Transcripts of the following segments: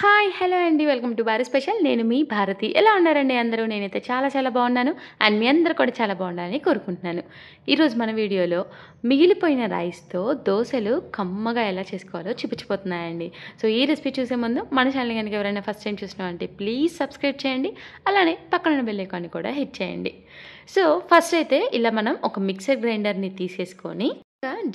hi hello అండి welcome to Bharat special నేను మీ భారతి ఎలా ఉన్నారండి అందరూ నేనైతే చాలా చాలా బాగున్నాను అండ్ మీ అందరూ కూడా చాలా బాగుండాలని కోరుకుంటున్నాను ఈరోజు మన వీడియోలో మిగిలిపోయిన రైస్తో దోశలు కమ్మగా ఎలా చేసుకోవాలో చూపించిపోతున్నాయండి సో ఈ రెసిపీ చూసే ముందు మన ఛానల్ కనుక ఎవరైనా ఫస్ట్ టైం అంటే ప్లీజ్ సబ్స్క్రైబ్ చేయండి అలానే పక్కన బెల్ ఐకాన్ని కూడా హిట్ చేయండి సో ఫస్ట్ అయితే ఇలా మనం ఒక మిక్సర్ గ్రైండర్ని తీసేసుకొని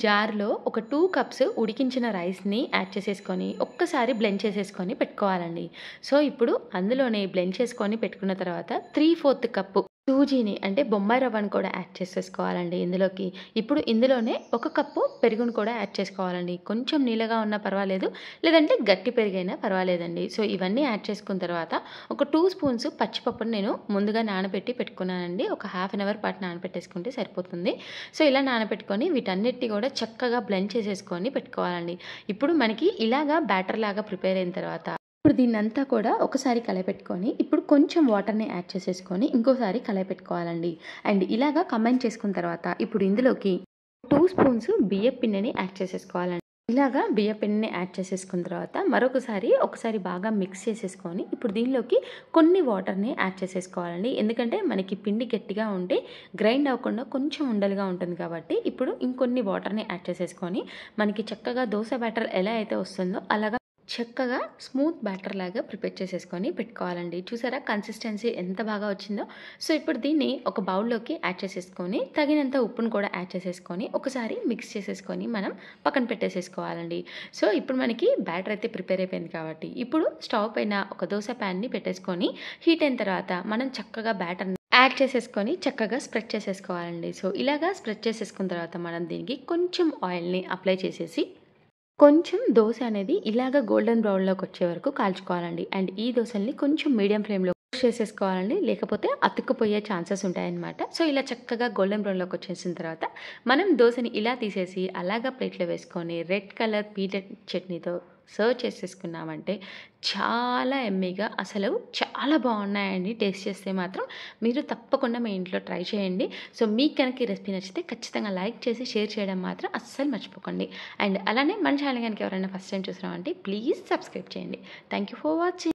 జార్లో ఒక టూ కప్స్ ఉడికించిన రైస్ని యాడ్ చేసేసుకొని ఒక్కసారి బ్లెండ్ చేసేసుకొని పెట్టుకోవాలండి సో ఇప్పుడు అందులోనే బ్లెండ్ చేసుకొని పెట్టుకున్న తర్వాత త్రీ ఫోర్త్ కప్పు సూజీని అంటే బొమ్మాయి రవ్వను కూడా యాడ్ చేసేసుకోవాలండి ఇందులోకి ఇప్పుడు ఇందులోనే ఒక కప్పు పెరుగును కూడా యాడ్ చేసుకోవాలండి కొంచెం నీళ్ళగా ఉన్నా పర్వాలేదు లేదంటే గట్టి పెరిగైనా పర్వాలేదండి సో ఇవన్నీ యాడ్ చేసుకున్న తర్వాత ఒక టూ స్పూన్స్ పచ్చిపప్పును నేను ముందుగా నానబెట్టి పెట్టుకున్నానండి ఒక హాఫ్ అన్ అవర్ పాటు నానబెట్టేసుకుంటే సరిపోతుంది సో ఇలా నానబెట్టుకొని వీటన్నిటిని కూడా చక్కగా బ్లెండ్ చేసేసుకొని పెట్టుకోవాలండి ఇప్పుడు మనకి ఇలాగా బ్యాటర్ లాగా ప్రిపేర్ అయిన తర్వాత ఇప్పుడు దీన్నంతా కూడా ఒకసారి కలపెట్టుకొని ఇప్పుడు కొంచెం వాటర్ని యాడ్ చేసేసుకొని ఇంకోసారి కలపెట్టుకోవాలండి అండ్ ఇలాగా కంబైన్ చేసుకున్న తర్వాత ఇప్పుడు ఇందులోకి టూ స్పూన్స్ బియ్య పిండిని యాడ్ చేసేసుకోవాలండి ఇలాగా బియ్య పిండిని యాడ్ చేసేసుకున్న తర్వాత మరొకసారి ఒకసారి బాగా మిక్స్ చేసేసుకొని ఇప్పుడు దీనిలోకి కొన్ని వాటర్ని యాడ్ చేసేసుకోవాలండి ఎందుకంటే మనకి పిండి గట్టిగా ఉండి గ్రైండ్ అవ్వకుండా కొంచెం ఉండలుగా ఉంటుంది కాబట్టి ఇప్పుడు ఇంకొన్ని వాటర్ని యాడ్ చేసేసుకొని మనకి చక్కగా దోశ బ్యాటర్ ఎలా అయితే వస్తుందో అలాగా చక్కగా స్మూత్ బ్యాటర్ లాగా ప్రిపేర్ చేసేసుకొని పెట్టుకోవాలండి చూసారా కన్సిస్టెన్సీ ఎంత బాగా వచ్చిందో సో ఇప్పుడు దీన్ని ఒక బౌల్లోకి యాడ్ చేసేసుకొని తగినంత ఉప్పును కూడా యాడ్ చేసేసుకొని ఒకసారి మిక్స్ చేసేసుకొని మనం పక్కన పెట్టేసేసుకోవాలండి సో ఇప్పుడు మనకి బ్యాటర్ అయితే ప్రిపేర్ అయిపోయింది కాబట్టి ఇప్పుడు స్టవ్ పైన ఒక దోశ ప్యాన్ని పెట్టేసుకొని హీట్ అయిన తర్వాత మనం చక్కగా బ్యాటర్ని యాడ్ చేసేసుకొని చక్కగా స్ప్రెడ్ చేసేసుకోవాలండి సో ఇలాగా స్ప్రెడ్ చేసేసుకున్న తర్వాత మనం దీనికి కొంచెం ఆయిల్ని అప్లై చేసేసి కొంచెం దోశ అనేది ఇలాగ గోల్డెన్ బ్రౌన్లోకి వచ్చే వరకు కాల్చుకోవాలండి అండ్ ఈ దోశల్ని కొంచెం మీడియం ఫ్లేమ్లో చేసేసుకోవాలండి లేకపోతే అతుక్కుపోయే ఛాన్సెస్ ఉంటాయన్నమాట సో ఇలా చక్కగా గోల్డెన్ బ్రౌన్లోకి వచ్చేసిన తర్వాత మనం దోశని ఇలా తీసేసి అలాగా ప్లేట్లో వేసుకొని రెడ్ కలర్ పీట చట్నీతో సర్వ్ చేసేసుకున్నామంటే చాలా ఎమ్మీగా అసలు చా చాలా బాగున్నాయండి టేస్ట్ చేస్తే మాత్రం మీరు తప్పకుండా మీ ఇంట్లో ట్రై చేయండి సో మీకు కనుక ఈ రెసిపీ నచ్చితే ఖచ్చితంగా లైక్ చేసి షేర్ చేయడం మాత్రం అస్సలు మర్చిపోకండి అండ్ అలానే మన ఛానల్ కనుక ఎవరైనా ఫస్ట్ టైం చూసినామంటే ప్లీజ్ సబ్స్క్రైబ్ చేయండి థ్యాంక్ యూ ఫర్ వాచింగ్